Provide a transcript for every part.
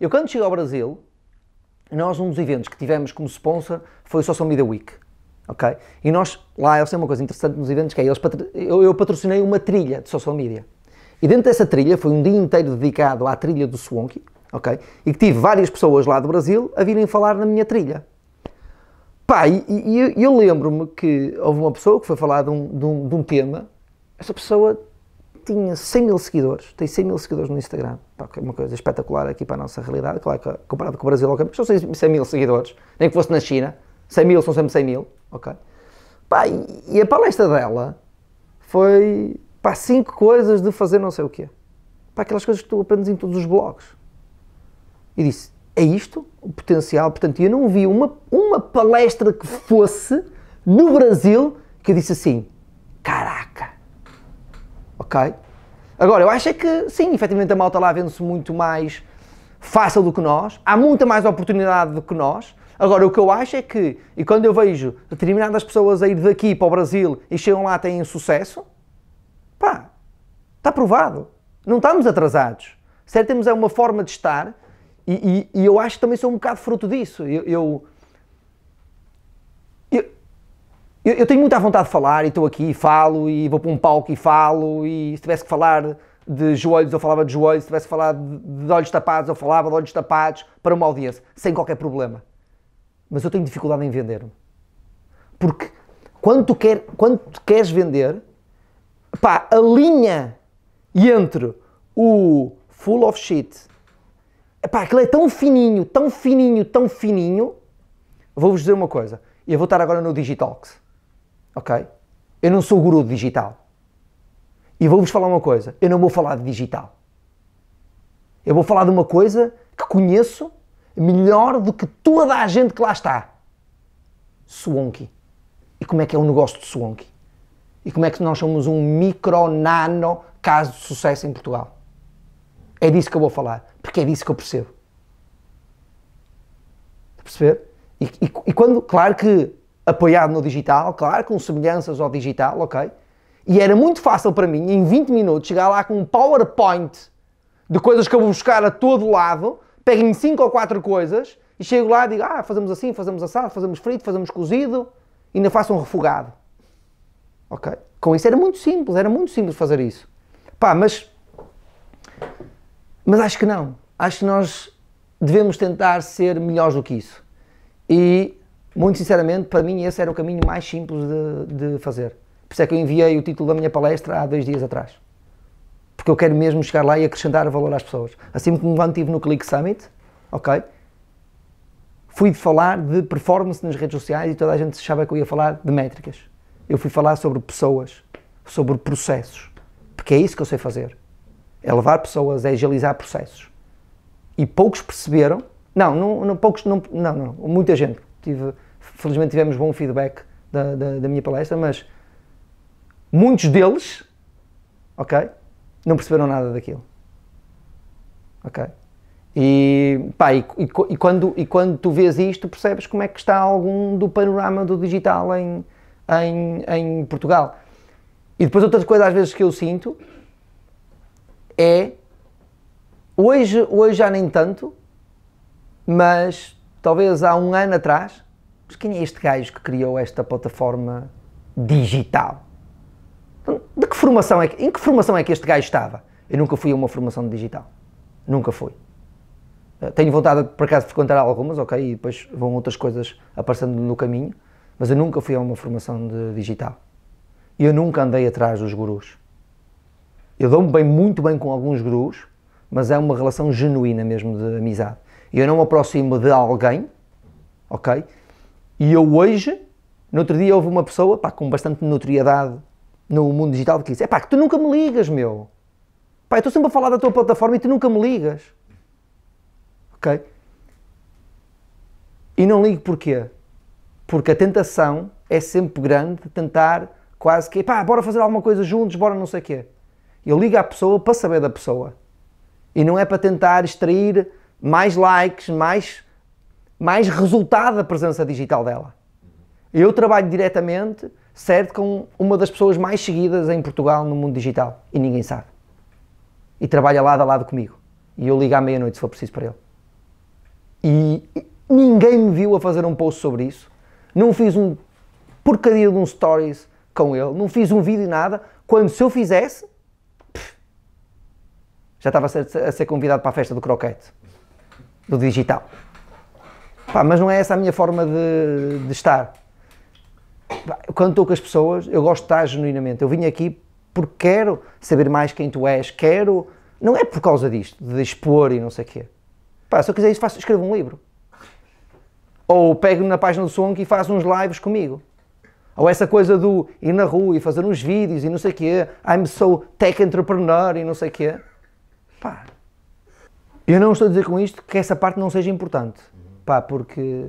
Eu quando cheguei ao Brasil, nós um dos eventos que tivemos como sponsor foi o Social Media Week. Ok? E nós, lá, eu é sei uma coisa interessante nos eventos que é, eles eu, eu patrocinei uma trilha de social media. E dentro dessa trilha, foi um dia inteiro dedicado à trilha do Swonky, ok? E que tive várias pessoas lá do Brasil a virem falar na minha trilha. Pá, e, e eu, eu lembro-me que houve uma pessoa que foi falar de um, de um, de um tema, essa pessoa tinha 100 mil seguidores, tem 100 mil seguidores no Instagram, é uma coisa espetacular aqui para a nossa realidade, claro comparado com o Brasil, ok, são 100 mil seguidores, nem que fosse na China, 100 mil são sempre 100 mil, ok. Pá, e a palestra dela foi, para 5 coisas de fazer não sei o quê. para aquelas coisas que tu aprendes em todos os blogs. E disse, é isto o potencial? Portanto, eu não vi uma, uma palestra que fosse no Brasil que eu disse assim, caraca, ok? Agora, eu acho é que sim, efetivamente a malta lá vende-se muito mais fácil do que nós, há muita mais oportunidade do que nós. Agora, o que eu acho é que, e quando eu vejo determinadas pessoas a ir daqui para o Brasil e chegam lá têm sucesso, pá, está provado. Não estamos atrasados. Certo, temos é uma forma de estar e, e, e, eu acho que também sou um bocado fruto disso. Eu, eu, Eu, eu, tenho muita vontade de falar e estou aqui e falo e vou para um palco e falo e se tivesse que falar de joelhos eu falava de joelhos, se tivesse que falar de, de olhos tapados eu falava de olhos tapados para uma audiência, sem qualquer problema. Mas eu tenho dificuldade em vender-me. Porque quando tu, quer, quando tu queres vender, pá, a linha entre o full of shit, pá, aquilo é tão fininho, tão fininho, tão fininho. Vou-vos dizer uma coisa, eu vou estar agora no Digitalks ok? Eu não sou guru de digital. E vou-vos falar uma coisa: eu não vou falar de digital. Eu vou falar de uma coisa que conheço melhor do que toda a gente que lá está. Swonky E como é que é o negócio de Swonky E como é que nós somos um micro-nano caso de sucesso em Portugal? É disso que eu vou falar, porque é disso que eu percebo. perceber? E, e, e quando, claro que apoiado no digital, claro, com semelhanças ao digital, ok? E era muito fácil para mim, em 20 minutos, chegar lá com um PowerPoint de coisas que eu vou buscar a todo lado, pego em 5 ou 4 coisas e chego lá e digo, ah, fazemos assim, fazemos assado, fazemos frito, fazemos cozido, e ainda faço um refogado. Ok? Com isso era muito simples, era muito simples fazer isso. Pá, mas. Mas acho que não. Acho que nós devemos tentar ser melhores do que isso. E muito sinceramente, para mim, esse era o caminho mais simples de, de fazer. Por isso é que eu enviei o título da minha palestra há dois dias atrás. Porque eu quero mesmo chegar lá e acrescentar valor às pessoas. Assim como quando estive no Click Summit, ok? Fui falar de performance nas redes sociais e toda a gente achava que eu ia falar de métricas. Eu fui falar sobre pessoas, sobre processos. Porque é isso que eu sei fazer. É levar pessoas, é agilizar processos. E poucos perceberam. Não, não, não poucos, não, não, não, muita gente tive, felizmente tivemos bom feedback da, da, da minha palestra, mas muitos deles, ok, não perceberam nada daquilo. Ok? E, pá, e, e, e, quando, e quando tu vês isto, percebes como é que está algum do panorama do digital em, em, em Portugal. E depois outra coisa às vezes que eu sinto é hoje, hoje já nem tanto, mas talvez há um ano atrás, mas quem é este gajo que criou esta plataforma digital? De que formação é que, em que formação é que este gajo estava? Eu nunca fui a uma formação digital. Nunca fui. Eh, tenho vontade, por acaso, de frequentar algumas, ok, e depois vão outras coisas aparecendo no caminho, mas eu nunca fui a uma formação de digital. E eu nunca andei atrás dos gurus. Eu dou-me bem, muito bem com alguns gurus, mas é uma relação genuína mesmo de amizade eu não me aproximo de alguém, ok? E eu hoje, no outro dia houve uma pessoa, pá, com bastante notoriedade no mundo digital, que disse, é pá, que tu nunca me ligas, meu. Pá, eu estou sempre a falar da tua plataforma e tu nunca me ligas. Ok? E não ligo porquê? Porque a tentação é sempre grande de tentar quase que, pá, bora fazer alguma coisa juntos, bora não sei o quê. Eu ligo à pessoa para saber da pessoa. E não é para tentar extrair mais likes, mais, mais resultado da presença digital dela. Eu trabalho diretamente, certo, com uma das pessoas mais seguidas em Portugal no mundo digital e ninguém sabe. E trabalha lado a lado comigo. E eu ligo à meia-noite se for preciso para ele. E ninguém me viu a fazer um post sobre isso. Não fiz um porcaria de um stories com ele, não fiz um vídeo nada. Quando se eu fizesse, já estava a ser, a ser convidado para a festa do croquete do digital. Pá, mas não é essa a minha forma de, de estar. Pá, quando estou com as pessoas, eu gosto de estar genuinamente. Eu vim aqui porque quero saber mais quem tu és, quero. Não é por causa disto, de expor e não sei o quê. Pá, se eu quiser isso, faço, escrevo um livro. Ou pego na página do Song e faço uns lives comigo. Ou essa coisa do ir na rua e fazer uns vídeos e não sei o quê. I'm so tech entrepreneur e não sei o quê. Pá, eu não estou a dizer com isto que essa parte não seja importante. Uhum. Pá, porque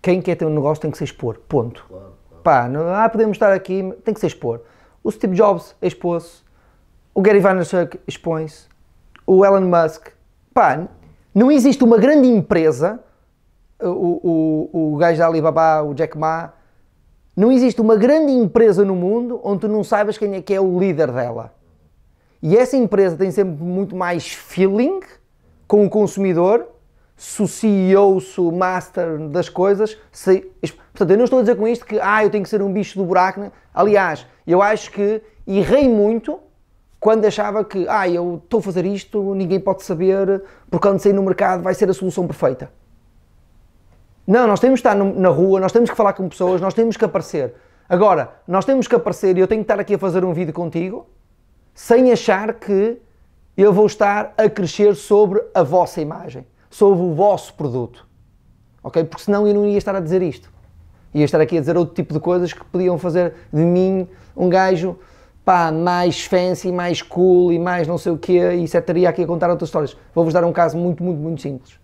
quem quer ter um negócio tem que se expor. Ponto. Claro, claro. Pá, não, ah, podemos estar aqui, tem que se expor. O Steve Jobs expôs-se. O Gary Vaynerchuk expõe-se. O Elon Musk. Pá, não existe uma grande empresa. O, o, o gajo da Alibaba, o Jack Ma. Não existe uma grande empresa no mundo onde tu não saibas quem é que é o líder dela. E essa empresa tem sempre muito mais feeling com o consumidor, se o CEO, se o master das coisas, se... portanto, eu não estou a dizer com isto que, ah, eu tenho que ser um bicho do buraco. Né? Aliás, eu acho que errei muito quando achava que, ah, eu estou a fazer isto, ninguém pode saber, porque quando sair no mercado vai ser a solução perfeita. Não, nós temos que estar na rua, nós temos que falar com pessoas, nós temos que aparecer. Agora, nós temos que aparecer e eu tenho que estar aqui a fazer um vídeo contigo sem achar que eu vou estar a crescer sobre a vossa imagem, sobre o vosso produto. Ok? Porque senão eu não ia estar a dizer isto. Ia estar aqui a dizer outro tipo de coisas que podiam fazer de mim um gajo pá, mais fancy, mais cool e mais não sei o quê, e isso é estaria aqui a contar outras histórias. Vou-vos dar um caso muito, muito, muito simples.